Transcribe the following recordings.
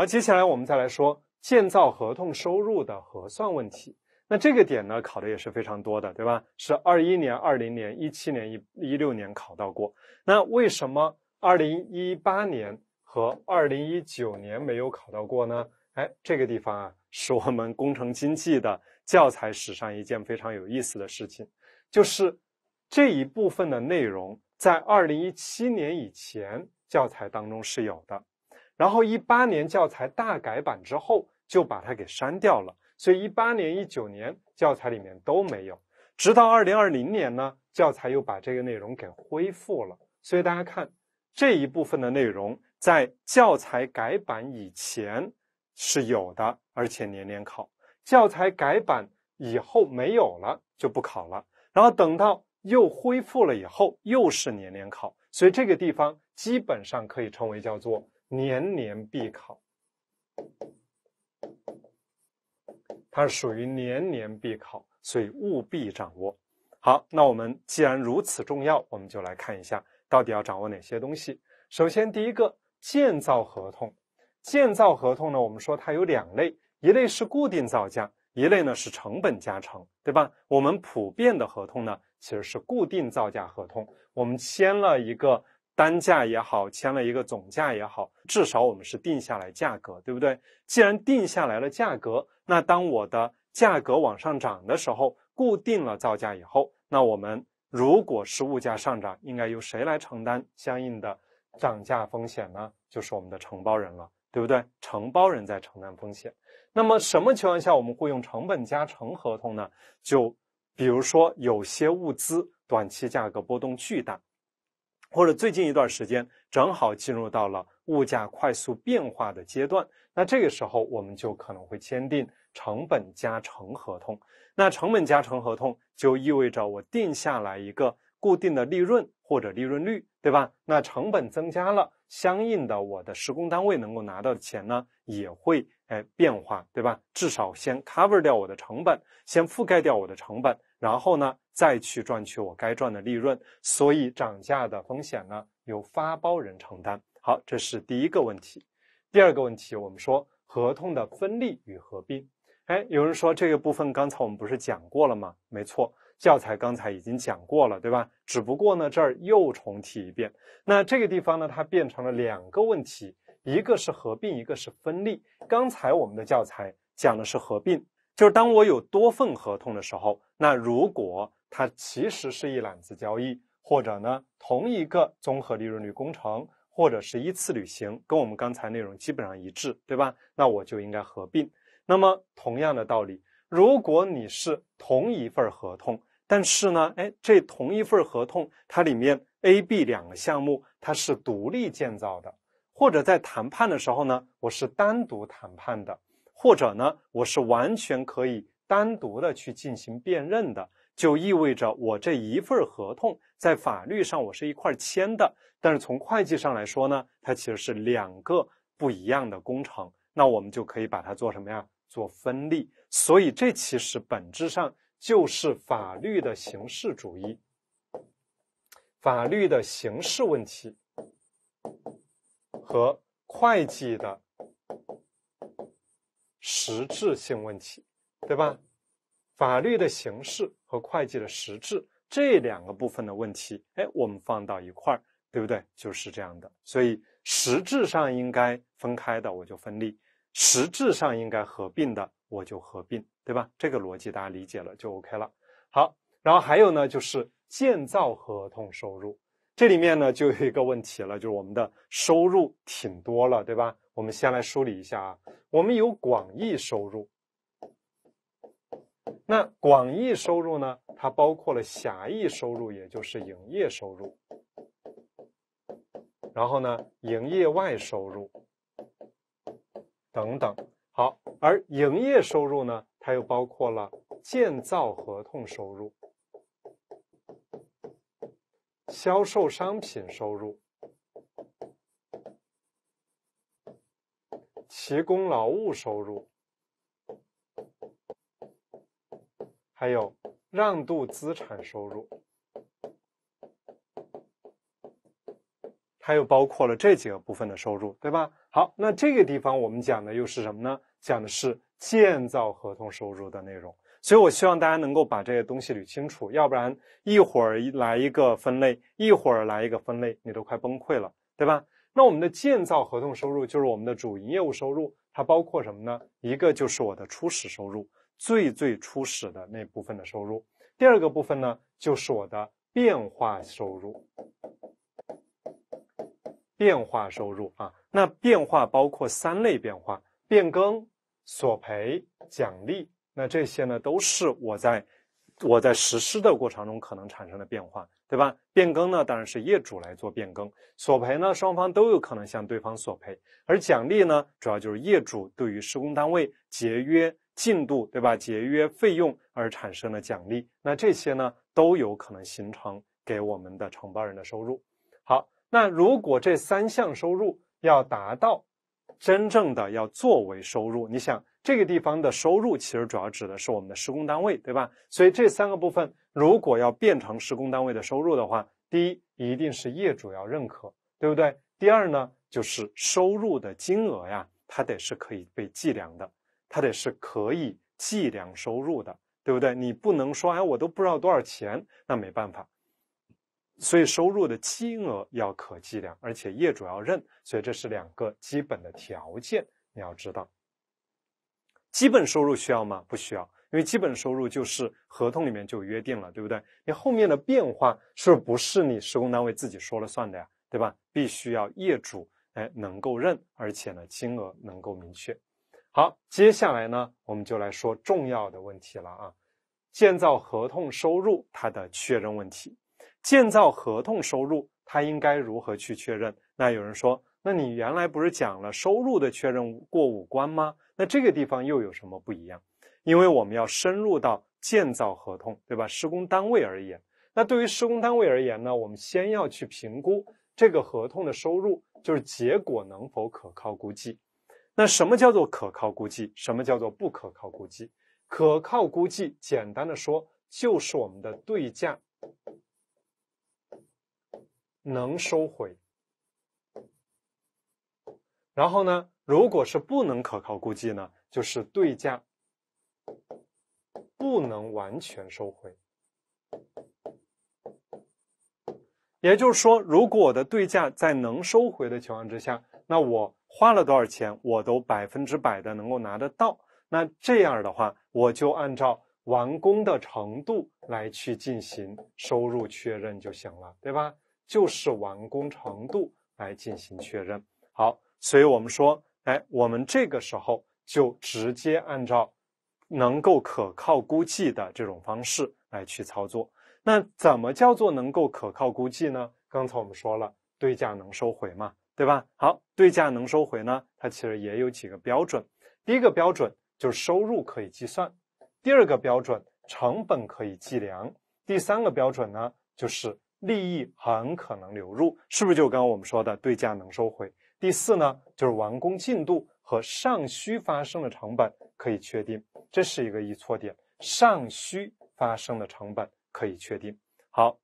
好，接下来我们再来说建造合同收入的核算问题。那这个点呢，考的也是非常多的，对吧？是二一年、二零年、一七年、一一六年考到过。那为什么二零一八年和二零一九年没有考到过呢？哎，这个地方啊，是我们工程经济的教材史上一件非常有意思的事情，就是这一部分的内容在二零一七年以前教材当中是有的。然后一八年教材大改版之后就把它给删掉了，所以一八年、一九年教材里面都没有。直到二零二零年呢，教材又把这个内容给恢复了。所以大家看这一部分的内容，在教材改版以前是有的，而且年年考；教材改版以后没有了，就不考了。然后等到又恢复了以后，又是年年考。所以这个地方基本上可以称为叫做。年年必考，它是属于年年必考，所以务必掌握。好，那我们既然如此重要，我们就来看一下到底要掌握哪些东西。首先，第一个建造合同，建造合同呢，我们说它有两类，一类是固定造价，一类呢是成本加成，对吧？我们普遍的合同呢，其实是固定造价合同，我们签了一个。单价也好，签了一个总价也好，至少我们是定下来价格，对不对？既然定下来了价格，那当我的价格往上涨的时候，固定了造价以后，那我们如果是物价上涨，应该由谁来承担相应的涨价风险呢？就是我们的承包人了，对不对？承包人在承担风险。那么什么情况下我们会用成本加成合同呢？就比如说有些物资短期价格波动巨大。或者最近一段时间正好进入到了物价快速变化的阶段，那这个时候我们就可能会签订成本加成合同。那成本加成合同就意味着我定下来一个固定的利润或者利润率，对吧？那成本增加了，相应的我的施工单位能够拿到的钱呢也会哎变化，对吧？至少先 cover 掉我的成本，先覆盖掉我的成本。然后呢，再去赚取我该赚的利润。所以涨价的风险呢，由发包人承担。好，这是第一个问题。第二个问题，我们说合同的分立与合并。哎，有人说这个部分刚才我们不是讲过了吗？没错，教材刚才已经讲过了，对吧？只不过呢，这儿又重提一遍。那这个地方呢，它变成了两个问题，一个是合并，一个是分立。刚才我们的教材讲的是合并。就是当我有多份合同的时候，那如果它其实是一揽子交易，或者呢同一个综合利润率工程，或者是一次履行，跟我们刚才内容基本上一致，对吧？那我就应该合并。那么同样的道理，如果你是同一份合同，但是呢，哎，这同一份合同它里面 A、B 两个项目它是独立建造的，或者在谈判的时候呢，我是单独谈判的。或者呢，我是完全可以单独的去进行辨认的，就意味着我这一份合同在法律上我是一块签的，但是从会计上来说呢，它其实是两个不一样的工程，那我们就可以把它做什么呀？做分立。所以这其实本质上就是法律的形式主义、法律的形式问题和会计的。实质性问题，对吧？法律的形式和会计的实质这两个部分的问题，哎，我们放到一块儿，对不对？就是这样的。所以实质上应该分开的，我就分立；实质上应该合并的，我就合并，对吧？这个逻辑大家理解了就 OK 了。好，然后还有呢，就是建造合同收入，这里面呢就有一个问题了，就是我们的收入挺多了，对吧？我们先来梳理一下啊，我们有广义收入，那广义收入呢，它包括了狭义收入，也就是营业收入，然后呢，营业外收入等等。好，而营业收入呢，它又包括了建造合同收入、销售商品收入。提供劳务收入，还有让渡资产收入，它又包括了这几个部分的收入，对吧？好，那这个地方我们讲的又是什么呢？讲的是建造合同收入的内容。所以我希望大家能够把这些东西捋清楚，要不然一会儿来一个分类，一会儿来一个分类，你都快崩溃了，对吧？那我们的建造合同收入就是我们的主营业务收入，它包括什么呢？一个就是我的初始收入，最最初始的那部分的收入。第二个部分呢，就是我的变化收入，变化收入啊。那变化包括三类变化：变更、索赔、奖励。那这些呢，都是我在。我在实施的过程中可能产生的变化，对吧？变更呢，当然是业主来做变更；索赔呢，双方都有可能向对方索赔；而奖励呢，主要就是业主对于施工单位节约进度，对吧？节约费用而产生的奖励，那这些呢都有可能形成给我们的承包人的收入。好，那如果这三项收入要达到真正的要作为收入，你想？这个地方的收入其实主要指的是我们的施工单位，对吧？所以这三个部分如果要变成施工单位的收入的话，第一一定是业主要认可，对不对？第二呢，就是收入的金额呀，它得是可以被计量的，它得是可以计量收入的，对不对？你不能说哎，我都不知道多少钱，那没办法。所以收入的金额要可计量，而且业主要认，所以这是两个基本的条件，你要知道。基本收入需要吗？不需要，因为基本收入就是合同里面就约定了，对不对？你后面的变化是不是不是你施工单位自己说了算的呀？对吧？必须要业主哎能够认，而且呢金额能够明确。好，接下来呢我们就来说重要的问题了啊，建造合同收入它的确认问题。建造合同收入它应该如何去确认？那有人说，那你原来不是讲了收入的确认过五关吗？那这个地方又有什么不一样？因为我们要深入到建造合同，对吧？施工单位而言，那对于施工单位而言呢，我们先要去评估这个合同的收入，就是结果能否可靠估计。那什么叫做可靠估计？什么叫做不可靠估计？可靠估计，简单的说，就是我们的对价能收回。然后呢？如果是不能可靠估计呢，就是对价不能完全收回。也就是说，如果我的对价在能收回的情况之下，那我花了多少钱，我都百分之百的能够拿得到。那这样的话，我就按照完工的程度来去进行收入确认就行了，对吧？就是完工程度来进行确认。好，所以我们说。哎，我们这个时候就直接按照能够可靠估计的这种方式来去操作。那怎么叫做能够可靠估计呢？刚才我们说了，对价能收回嘛，对吧？好，对价能收回呢，它其实也有几个标准。第一个标准就是收入可以计算，第二个标准成本可以计量，第三个标准呢就是利益很可能流入，是不是就刚刚我们说的对价能收回？第四呢，就是完工进度和尚需发生的成本可以确定，这是一个易错点。尚需发生的成本可以确定。好，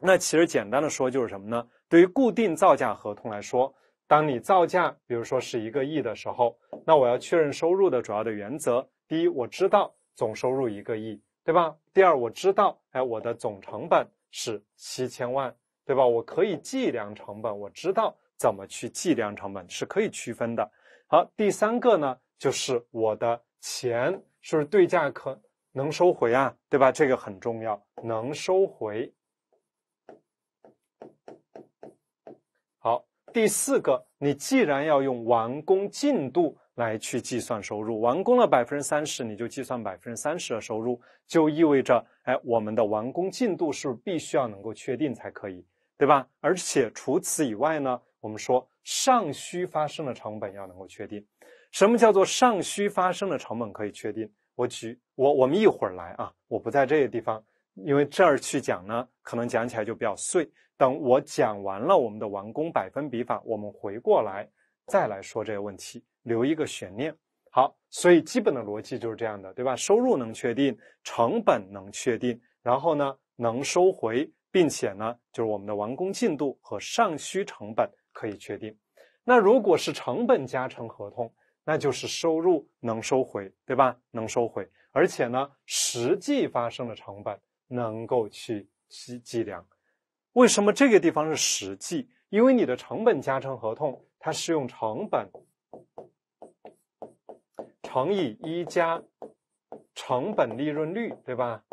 那其实简单的说就是什么呢？对于固定造价合同来说，当你造价比如说是一个亿的时候，那我要确认收入的主要的原则，第一，我知道总收入一个亿，对吧？第二，我知道，哎，我的总成本是七千万，对吧？我可以计量成本，我知道。怎么去计量成本是可以区分的。好，第三个呢，就是我的钱是不是对价可能收回啊？对吧？这个很重要，能收回。好，第四个，你既然要用完工进度来去计算收入，完工了百分之三十，你就计算百分之三十的收入，就意味着哎，我们的完工进度是不是必须要能够确定才可以，对吧？而且除此以外呢？我们说，尚需发生的成本要能够确定。什么叫做尚需发生的成本可以确定？我举我我们一会儿来啊，我不在这个地方，因为这儿去讲呢，可能讲起来就比较碎。等我讲完了我们的完工百分比法，我们回过来再来说这个问题，留一个悬念。好，所以基本的逻辑就是这样的，对吧？收入能确定，成本能确定，然后呢能收回，并且呢就是我们的完工进度和尚需成本。可以确定，那如果是成本加成合同，那就是收入能收回，对吧？能收回，而且呢，实际发生的成本能够去计计量。为什么这个地方是实际？因为你的成本加成合同，它是用成本乘以一加成本利润率，对吧？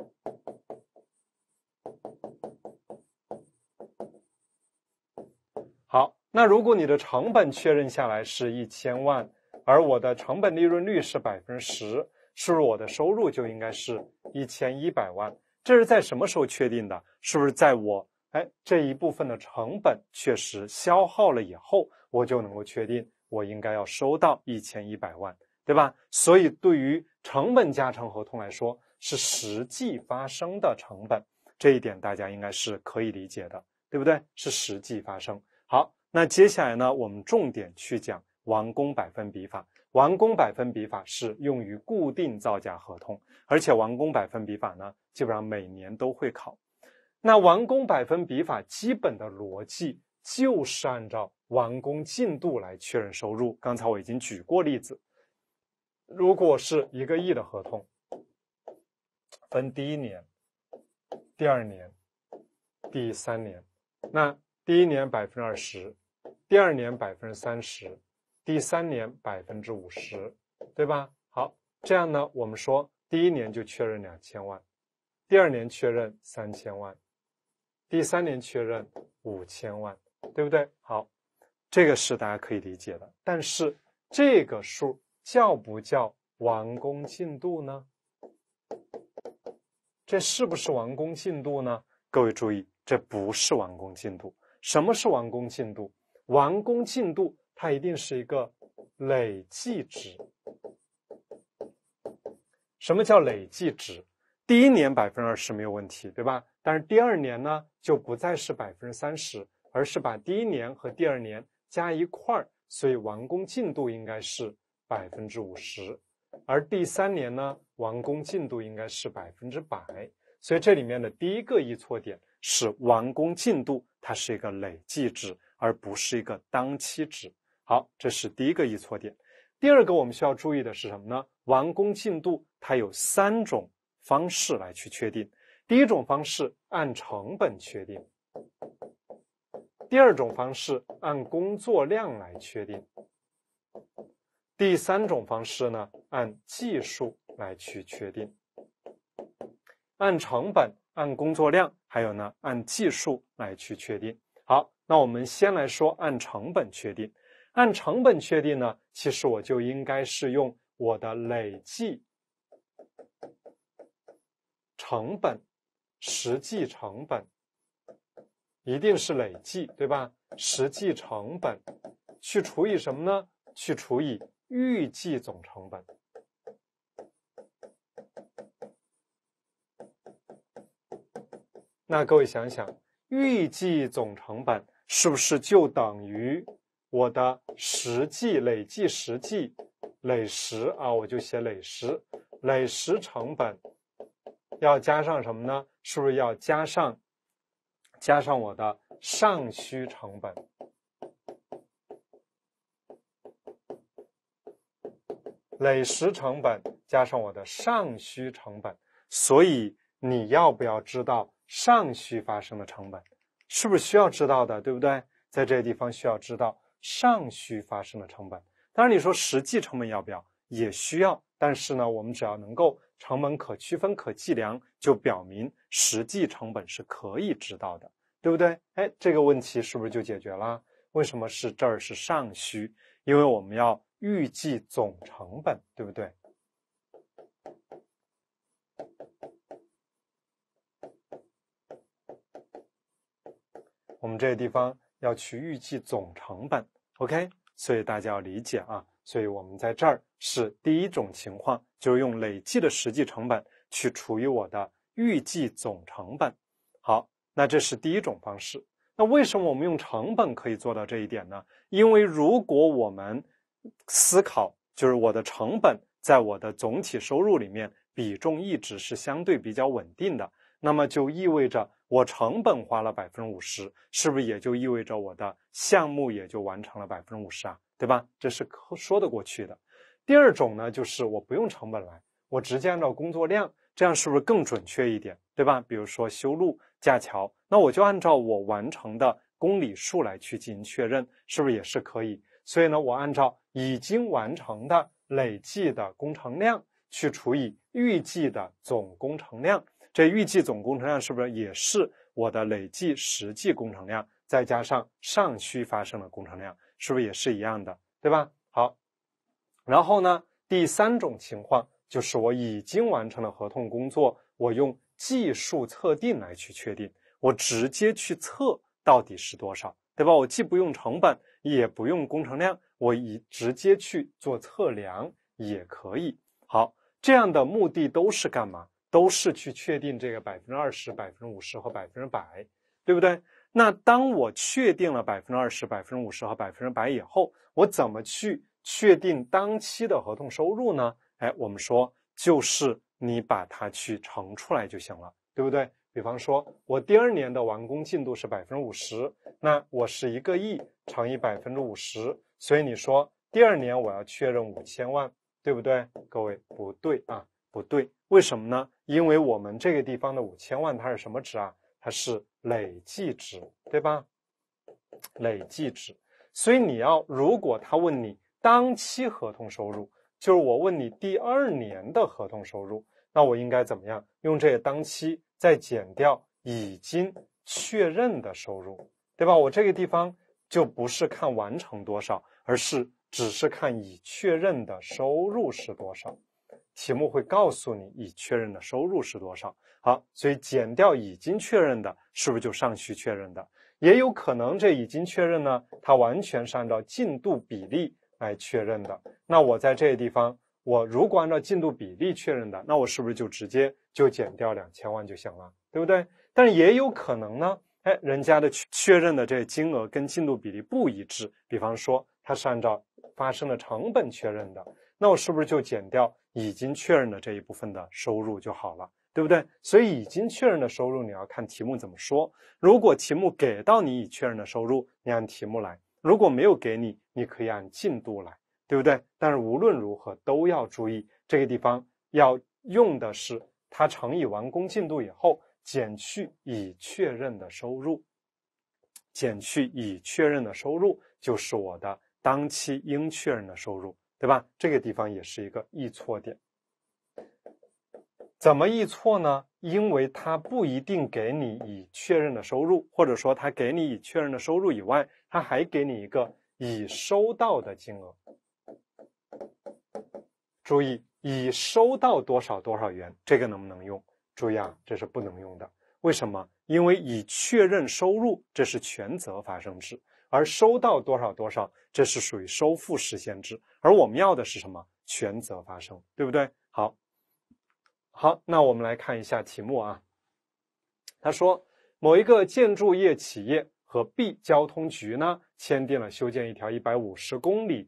好。那如果你的成本确认下来是一千万，而我的成本利润率是百分之十，是不是我的收入就应该是一千一百万？这是在什么时候确定的？是不是在我哎这一部分的成本确实消耗了以后，我就能够确定我应该要收到一千一百万，对吧？所以对于成本加成合同来说，是实际发生的成本，这一点大家应该是可以理解的，对不对？是实际发生。好。那接下来呢？我们重点去讲完工百分比法。完工百分比法是用于固定造价合同，而且完工百分比法呢，基本上每年都会考。那完工百分比法基本的逻辑就是按照完工进度来确认收入。刚才我已经举过例子，如果是一个亿的合同，分第一年、第二年、第三年，那第一年百分之二十。第二年百分之三十，第三年百分之五十，对吧？好，这样呢，我们说第一年就确认两千万，第二年确认三千万，第三年确认五千万，对不对？好，这个是大家可以理解的。但是这个数叫不叫完工进度呢？这是不是完工进度呢？各位注意，这不是完工进度。什么是完工进度？完工进度它一定是一个累计值。什么叫累计值？第一年百分之二十没有问题，对吧？但是第二年呢，就不再是百分之三十，而是把第一年和第二年加一块儿，所以完工进度应该是百分之五十。而第三年呢，完工进度应该是百分之百。所以这里面的第一个易错点。是完工进度，它是一个累计值，而不是一个当期值。好，这是第一个易错点。第二个，我们需要注意的是什么呢？完工进度它有三种方式来去确定：第一种方式按成本确定；第二种方式按工作量来确定；第三种方式呢按技术来去确定。按成本，按工作量。还有呢，按技术来去确定。好，那我们先来说按成本确定。按成本确定呢，其实我就应该是用我的累计成本，实际成本一定是累计对吧？实际成本去除以什么呢？去除以预计总成本。那各位想想，预计总成本是不是就等于我的实际累计实际累时啊？我就写累时，累时成本要加上什么呢？是不是要加上加上我的上需成本？累时成本加上我的上需成本，所以你要不要知道？尚需发生的成本，是不是需要知道的，对不对？在这个地方需要知道尚需发生的成本。当然，你说实际成本要不要？也需要。但是呢，我们只要能够成本可区分、可计量，就表明实际成本是可以知道的，对不对？哎，这个问题是不是就解决了？为什么是这儿是尚需？因为我们要预计总成本，对不对？我们这个地方要去预计总成本，OK，所以大家要理解啊。所以我们在这儿是第一种情况，就是用累计的实际成本去除以我的预计总成本。好，那这是第一种方式。那为什么我们用成本可以做到这一点呢？因为如果我们思考，就是我的成本在我的总体收入里面比重一直是相对比较稳定的，那么就意味着。我成本花了百分之五十，是不是也就意味着我的项目也就完成了百分之五十啊？对吧？这是说得过去的。第二种呢，就是我不用成本来，我直接按照工作量，这样是不是更准确一点？对吧？比如说修路架桥，那我就按照我完成的公里数来去进行确认，是不是也是可以？所以呢，我按照已经完成的累计的工程量去除以预计的总工程量。这预计总工程量是不是也是我的累计实际工程量再加上尚需发生的工程量，是不是也是一样的，对吧？好，然后呢，第三种情况就是我已经完成了合同工作，我用技术测定来去确定，我直接去测到底是多少，对吧？我既不用成本，也不用工程量，我以直接去做测量也可以。好，这样的目的都是干嘛？都是去确定这个百分之二十、百分之五十和百分之百，对不对？那当我确定了百分之二十、百分之五十和百分之百以后，我怎么去确定当期的合同收入呢？哎，我们说就是你把它去乘出来就行了，对不对？比方说，我第二年的完工进度是百分之五十，那我是一个亿乘以百分之五十，所以你说第二年我要确认五千万，对不对？各位，不对啊，不对。为什么呢？因为我们这个地方的五千万，它是什么值啊？它是累计值，对吧？累计值。所以你要，如果他问你当期合同收入，就是我问你第二年的合同收入，那我应该怎么样？用这个当期再减掉已经确认的收入，对吧？我这个地方就不是看完成多少，而是只是看已确认的收入是多少。题目会告诉你已确认的收入是多少，好，所以减掉已经确认的，是不是就尚需确认的？也有可能这已经确认呢，它完全是按照进度比例来确认的。那我在这个地方，我如果按照进度比例确认的，那我是不是就直接就减掉两千万就行了，对不对？但是也有可能呢，哎，人家的确认的这金额跟进度比例不一致，比方说它是按照发生的成本确认的，那我是不是就减掉？已经确认的这一部分的收入就好了，对不对？所以已经确认的收入，你要看题目怎么说。如果题目给到你已确认的收入，你按题目来；如果没有给你，你可以按进度来，对不对？但是无论如何都要注意，这个地方要用的是它乘以完工进度以后减去已确认的收入，减去已确认的收入就是我的当期应确认的收入。对吧？这个地方也是一个易错点。怎么易错呢？因为它不一定给你已确认的收入，或者说它给你已确认的收入以外，它还给你一个已收到的金额。注意，已收到多少多少元，这个能不能用？注意啊，这是不能用的。为什么？因为已确认收入，这是权责发生制。而收到多少多少，这是属于收付实现制。而我们要的是什么？权责发生，对不对？好，好，那我们来看一下题目啊。他说，某一个建筑业企业和 B 交通局呢签订了修建一条一百五十公里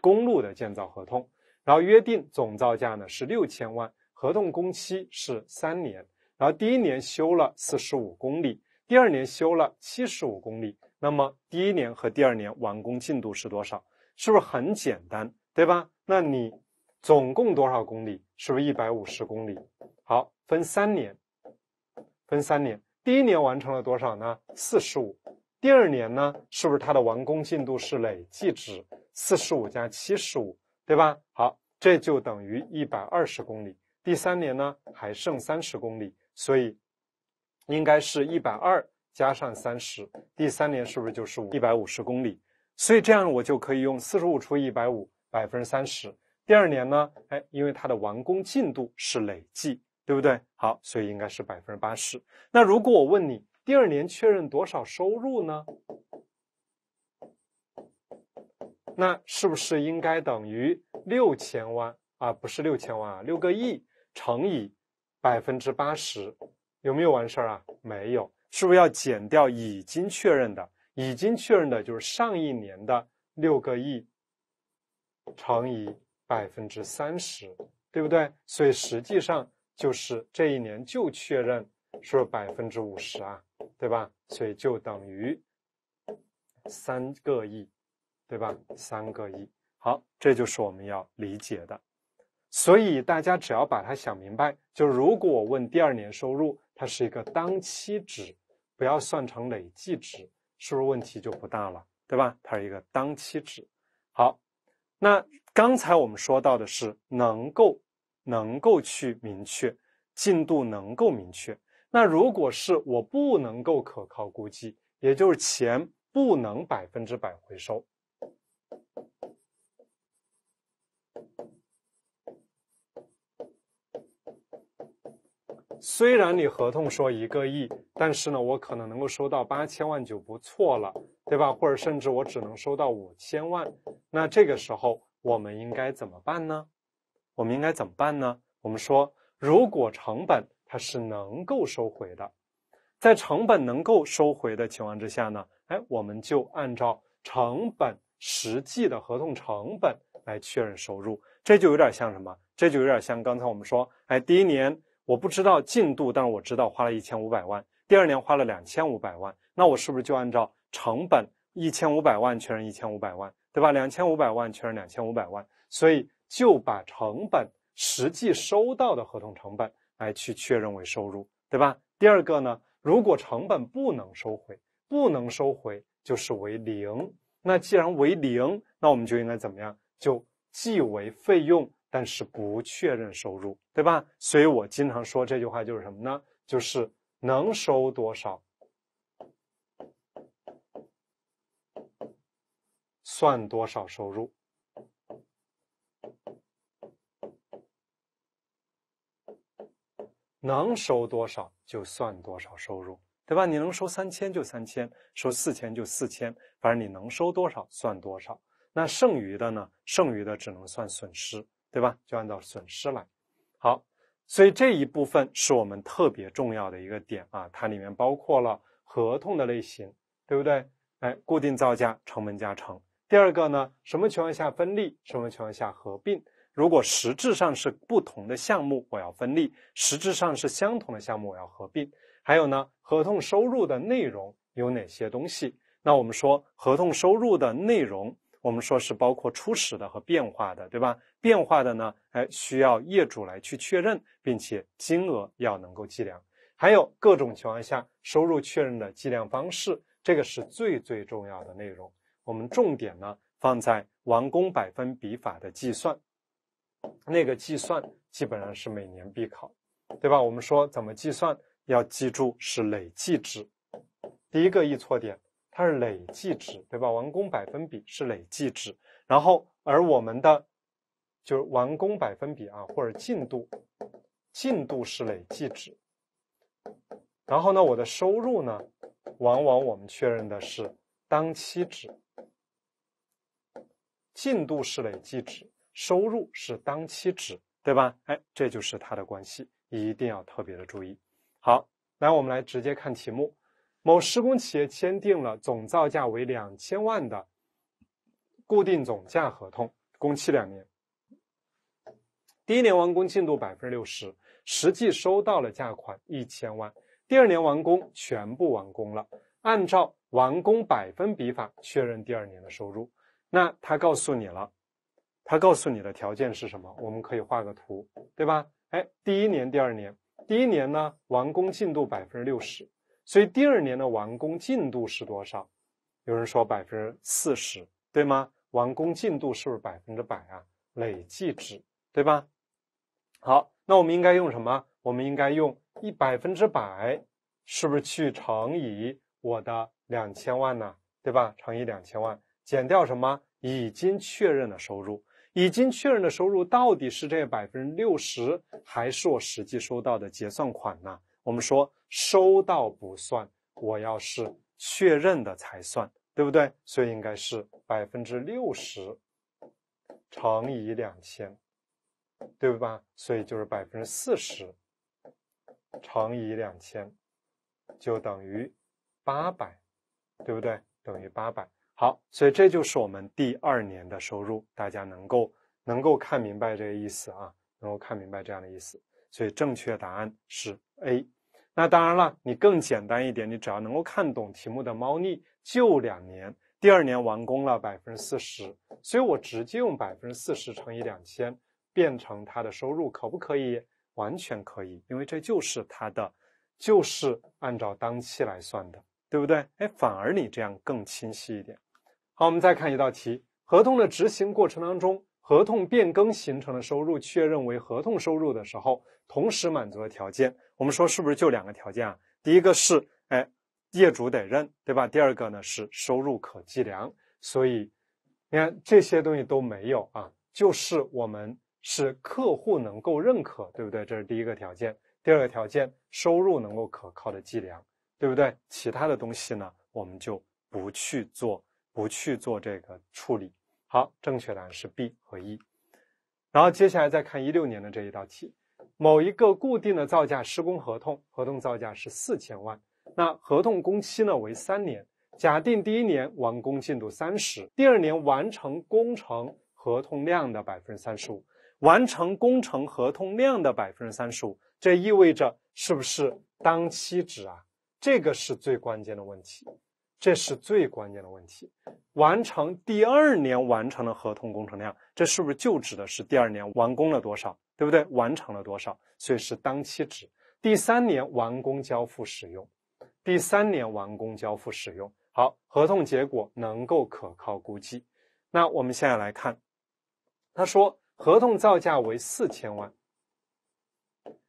公路的建造合同，然后约定总造价呢是六千万，合同工期是三年。然后第一年修了四十五公里，第二年修了七十五公里。那么第一年和第二年完工进度是多少？是不是很简单，对吧？那你总共多少公里？是不是一百五十公里？好，分三年，分三年。第一年完成了多少呢？四十五。第二年呢？是不是它的完工进度是累计值四十五加七十五，对吧？好，这就等于一百二十公里。第三年呢，还剩三十公里，所以应该是一百二。加上三十，第三年是不是就是五一百五十公里？所以这样我就可以用四十五除一百五，百分之三十。第二年呢？哎，因为它的完工进度是累计，对不对？好，所以应该是百分之八十。那如果我问你，第二年确认多少收入呢？那是不是应该等于六千万啊？不是六千万啊，六个亿乘以百分之八十，有没有完事儿啊？没有。是不是要减掉已经确认的？已经确认的就是上一年的六个亿乘以百分之三十，对不对？所以实际上就是这一年就确认是不是百分之五十啊？对吧？所以就等于三个亿，对吧？三个亿。好，这就是我们要理解的。所以大家只要把它想明白，就如果我问第二年收入。它是一个当期值，不要算成累计值，是不是问题就不大了，对吧？它是一个当期值。好，那刚才我们说到的是能够能够去明确进度，能够明确。那如果是我不能够可靠估计，也就是钱不能百分之百回收。虽然你合同说一个亿，但是呢，我可能能够收到八千万就不错了，对吧？或者甚至我只能收到五千万，那这个时候我们应该怎么办呢？我们应该怎么办呢？我们说，如果成本它是能够收回的，在成本能够收回的情况之下呢，哎，我们就按照成本实际的合同成本来确认收入，这就有点像什么？这就有点像刚才我们说，哎，第一年。我不知道进度，但是我知道花了一千五百万，第二年花了两千五百万，那我是不是就按照成本一千五百万确认一千五百万，对吧？两千五百万确认两千五百万，所以就把成本实际收到的合同成本来去确认为收入，对吧？第二个呢，如果成本不能收回，不能收回就是为零，那既然为零，那我们就应该怎么样？就记为费用。但是不确认收入，对吧？所以我经常说这句话就是什么呢？就是能收多少算多少收入，能收多少就算多少收入，对吧？你能收三千就三千，收四千就四千，反正你能收多少算多少。那剩余的呢？剩余的只能算损失。对吧？就按照损失来，好，所以这一部分是我们特别重要的一个点啊，它里面包括了合同的类型，对不对？哎，固定造价、成本加成。第二个呢，什么情况下分立，什么情况下合并？如果实质上是不同的项目，我要分立；实质上是相同的项目，我要合并。还有呢，合同收入的内容有哪些东西？那我们说合同收入的内容。我们说是包括初始的和变化的，对吧？变化的呢，哎，需要业主来去确认，并且金额要能够计量。还有各种情况下收入确认的计量方式，这个是最最重要的内容。我们重点呢放在完工百分比法的计算，那个计算基本上是每年必考，对吧？我们说怎么计算，要记住是累计值。第一个易错点。它是累计值，对吧？完工百分比是累计值，然后而我们的就是完工百分比啊，或者进度进度是累计值。然后呢，我的收入呢，往往我们确认的是当期值。进度是累计值，收入是当期值，对吧？哎，这就是它的关系，一定要特别的注意。好，来我们来直接看题目。某施工企业签订了总造价为两千万的固定总价合同，工期两年。第一年完工进度百分之六十，实际收到了价款一千万。第二年完工，全部完工了。按照完工百分比法确认第二年的收入。那他告诉你了，他告诉你的条件是什么？我们可以画个图，对吧？哎，第一年、第二年，第一年呢，完工进度百分之六十。所以第二年的完工进度是多少？有人说百分之四十，对吗？完工进度是不是百分之百啊？累计值，对吧？好，那我们应该用什么？我们应该用一百分之百，是不是去乘以我的两千万呢？对吧？乘以两千万，减掉什么？已经确认的收入，已经确认的收入到底是这百分之六十，还是我实际收到的结算款呢？我们说。收到不算，我要是确认的才算，对不对？所以应该是百分之六十乘以两千，对吧？所以就是百分之四十乘以两千，就等于八百，对不对？等于八百。好，所以这就是我们第二年的收入。大家能够能够看明白这个意思啊，能够看明白这样的意思。所以正确答案是 A。那当然了，你更简单一点，你只要能够看懂题目的猫腻，就两年，第二年完工了百分之四十，所以我直接用百分之四十乘以两千，变成它的收入，可不可以？完全可以，因为这就是它的，就是按照当期来算的，对不对？哎，反而你这样更清晰一点。好，我们再看一道题：合同的执行过程当中，合同变更形成的收入确认为合同收入的时候，同时满足的条件。我们说是不是就两个条件啊？第一个是，哎，业主得认，对吧？第二个呢是收入可计量。所以，你看这些东西都没有啊，就是我们是客户能够认可，对不对？这是第一个条件。第二个条件，收入能够可靠的计量，对不对？其他的东西呢，我们就不去做，不去做这个处理。好，正确答案是 B 和 E。然后接下来再看一六年的这一道题。某一个固定的造价施工合同，合同造价是四千万，那合同工期呢为三年。假定第一年完工进度三十，第二年完成工程合同量的百分之三十五，完成工程合同量的百分之三十五，这意味着是不是当期值啊？这个是最关键的问题，这是最关键的问题。完成第二年完成的合同工程量，这是不是就指的是第二年完工了多少？对不对？完成了多少？所以是当期值。第三年完工交付使用，第三年完工交付使用。好，合同结果能够可靠估计。那我们现在来看，他说合同造价为四千万，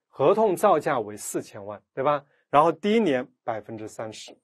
合同造价为四千万，对吧？然后第一年百分之三十，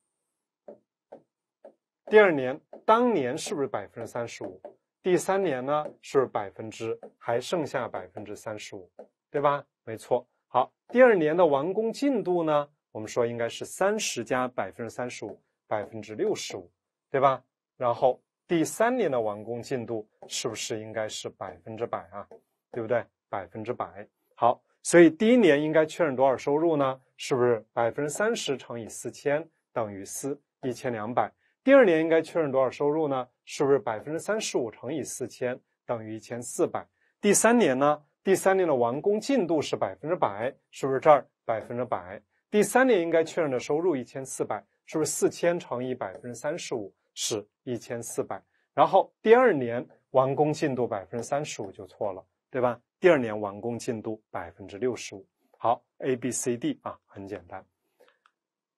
第二年当年是不是百分之三十五？第三年呢是百分之，还剩下百分之三十五，对吧？没错。好，第二年的完工进度呢，我们说应该是三十加百分之三十五，百分之六十五，对吧？然后第三年的完工进度是不是应该是百分之百啊？对不对？百分之百。好，所以第一年应该确认多少收入呢？是不是百分之三十乘以四千等于四一千两百？第二年应该确认多少收入呢？是不是百分之三十五乘以四千等于一千四百？第三年呢？第三年的完工进度是百分之百，是不是这儿百分之百？第三年应该确认的收入一千四百，是不是四千乘以百分之三十五是一千四百？然后第二年完工进度百分之三十五就错了，对吧？第二年完工进度百分之六十五。好，A、B、C、D 啊，很简单。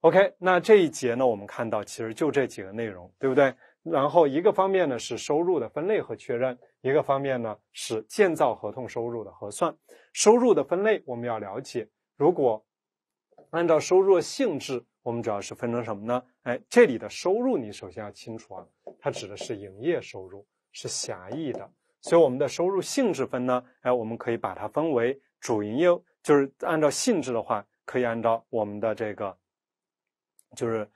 OK，那这一节呢，我们看到其实就这几个内容，对不对？然后一个方面呢是收入的分类和确认，一个方面呢是建造合同收入的核算。收入的分类我们要了解，如果按照收入的性质，我们主要是分成什么呢？哎，这里的收入你首先要清楚啊，它指的是营业收入，是狭义的。所以我们的收入性质分呢，哎，我们可以把它分为主营业就是按照性质的话，可以按照我们的这个。就是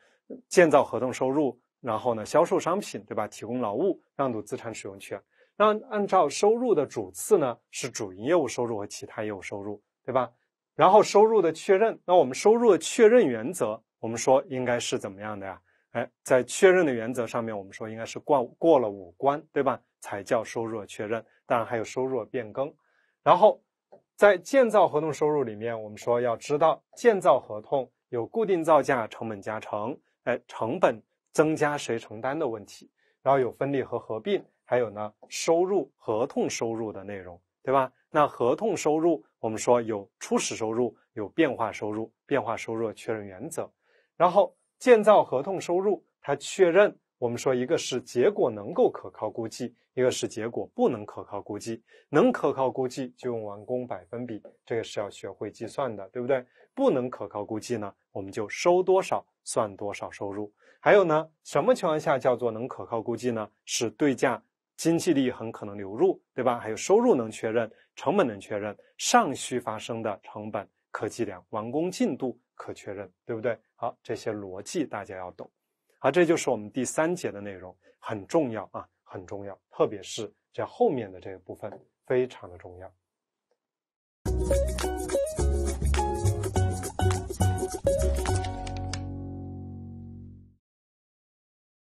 建造合同收入，然后呢，销售商品，对吧？提供劳务、让渡资产使用权。那按照收入的主次呢，是主营业务收入和其他业务收入，对吧？然后收入的确认，那我们收入的确认原则，我们说应该是怎么样的呀？哎，在确认的原则上面，我们说应该是过过了五关，对吧？才叫收入的确认。当然还有收入的变更。然后在建造合同收入里面，我们说要知道建造合同。有固定造价成本加成，哎，成本增加谁承担的问题，然后有分立和合并，还有呢收入合同收入的内容，对吧？那合同收入我们说有初始收入，有变化收入，变化收入确认原则，然后建造合同收入它确认，我们说一个是结果能够可靠估计，一个是结果不能可靠估计，能可靠估计就用完工百分比，这个是要学会计算的，对不对？不能可靠估计呢，我们就收多少算多少收入。还有呢，什么情况下叫做能可靠估计呢？是对价、经济利益很可能流入，对吧？还有收入能确认，成本能确认，尚需发生的成本可计量，完工进度可确认，对不对？好，这些逻辑大家要懂。好，这就是我们第三节的内容，很重要啊，很重要，特别是这后面的这个部分非常的重要。